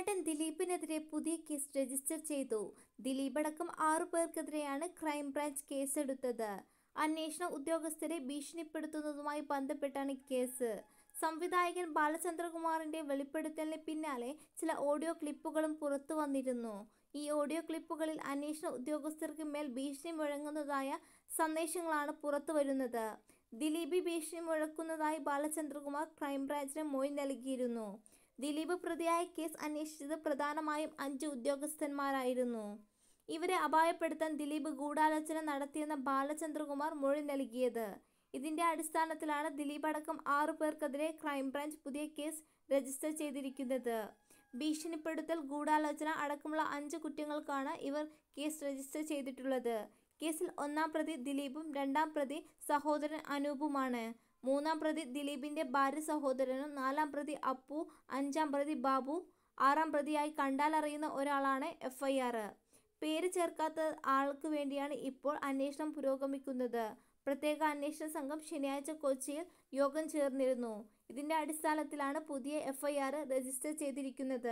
നടൻ ദിലീപിനെതിരെ പുതിയ case register ചെയ്തു അടക്കം ആറു പേർക്കെതിരെയാണ് ക്രൈംബ്രാഞ്ച് കേസെടുത്തത് അന്വേഷണ ഉദ്യോഗസ്ഥരെ ഭീഷണിപ്പെടുത്തുന്നതുമായി ബന്ധപ്പെട്ടാണ് കേസ് സംവിധായകൻ ബാലചന്ദ്രകുമാറിന്റെ വെളിപ്പെടുത്തലിന് പിന്നാലെ ചില ഓഡിയോ ക്ലിപ്പുകളും പുറത്തു വന്നിരുന്നു ഈ ഓഡിയോ ക്ലിപ്പുകളിൽ അന്വേഷണ ഉദ്യോഗസ്ഥർക്ക് മേൽ ഭീഷണി മുഴങ്ങുന്നതായ സന്ദേശങ്ങളാണ് പുറത്തു വരുന്നത് ദിലീപി ഭീഷണി മുഴക്കുന്നതായി ബാലചന്ദ്രകുമാർ ക്രൈംബ്രാഞ്ചിന് മൊഴി നൽകിയിരുന്നു ദിലീപ് പ്രതിയായ കേസ് അന്വേഷിച്ചത് പ്രധാനമായും അഞ്ച് ഉദ്യോഗസ്ഥന്മാരായിരുന്നു ഇവരെ അപായപ്പെടുത്താൻ ദിലീപ് ഗൂഢാലോചന നടത്തിയെന്ന ബാലചന്ദ്രകുമാർ മൊഴി നൽകിയത് ഇതിന്റെ അടിസ്ഥാനത്തിലാണ് ദിലീപ് അടക്കം ആറു പേർക്കെതിരെ ക്രൈംബ്രാഞ്ച് പുതിയ കേസ് രജിസ്റ്റർ ചെയ്തിരിക്കുന്നത് ഭീഷണിപ്പെടുത്തൽ ഗൂഢാലോചന അടക്കമുള്ള അഞ്ച് കുറ്റങ്ങൾക്കാണ് ഇവർ കേസ് രജിസ്റ്റർ ചെയ്തിട്ടുള്ളത് കേസിൽ ഒന്നാം പ്രതി ദിലീപും രണ്ടാം പ്രതി സഹോദരൻ അനൂപുമാണ് മൂന്നാം പ്രതി ദിലീപിന്റെ ഭാര്യ സഹോദരനും നാലാം പ്രതി അപ്പു അഞ്ചാം പ്രതി ബാബു ആറാം പ്രതിയായി കണ്ടാലറിയുന്ന ഒരാളാണ് എഫ്ഐആർ പേര് ചേർക്കാത്ത ആൾക്ക് വേണ്ടിയാണ് ഇപ്പോൾ അന്വേഷണം പുരോഗമിക്കുന്നത് പ്രത്യേക അന്വേഷണ സംഘം ശനിയാഴ്ച കൊച്ചിയിൽ യോഗം ചേർന്നിരുന്നു ഇതിന്റെ അടിസ്ഥാനത്തിലാണ് പുതിയ എഫ്ഐആർ രജിസ്റ്റർ ചെയ്തിരിക്കുന്നത്